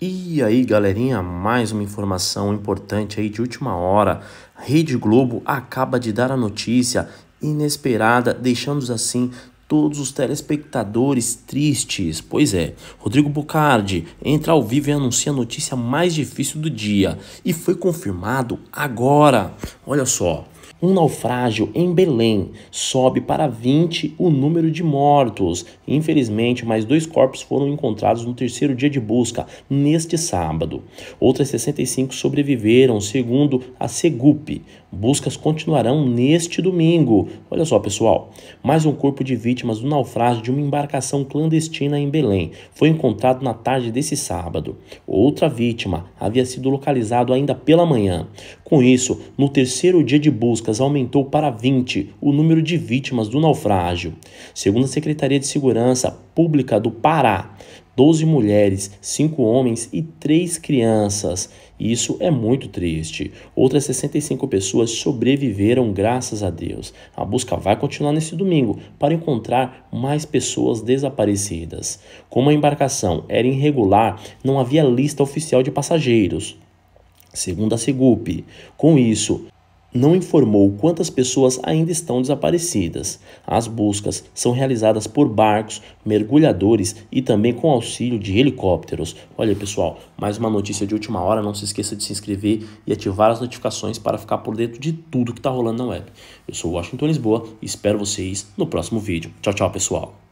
E aí, galerinha, mais uma informação importante aí de última hora. Rede Globo acaba de dar a notícia inesperada, deixando assim todos os telespectadores tristes. Pois é, Rodrigo Bocardi entra ao vivo e anuncia a notícia mais difícil do dia e foi confirmado agora. Olha só, um naufrágio em Belém sobe para 20 o número de mortos. Infelizmente, mais dois corpos foram encontrados no terceiro dia de busca, neste sábado. Outras 65 sobreviveram, segundo a Segup. Buscas continuarão neste domingo. Olha só, pessoal. Mais um corpo de vítimas do naufrágio de uma embarcação clandestina em Belém foi encontrado na tarde desse sábado. Outra vítima havia sido localizado ainda pela manhã. Com isso, no terceiro dia de busca, aumentou para 20 o número de vítimas do naufrágio. Segundo a Secretaria de Segurança Pública do Pará, 12 mulheres, 5 homens e 3 crianças. Isso é muito triste. Outras 65 pessoas sobreviveram, graças a Deus. A busca vai continuar nesse domingo para encontrar mais pessoas desaparecidas. Como a embarcação era irregular, não havia lista oficial de passageiros. Segundo a Segup, com isso, não informou quantas pessoas ainda estão desaparecidas. As buscas são realizadas por barcos, mergulhadores e também com auxílio de helicópteros. Olha, pessoal, mais uma notícia de última hora. Não se esqueça de se inscrever e ativar as notificações para ficar por dentro de tudo que está rolando na web. Eu sou Washington Lisboa e espero vocês no próximo vídeo. Tchau, tchau, pessoal.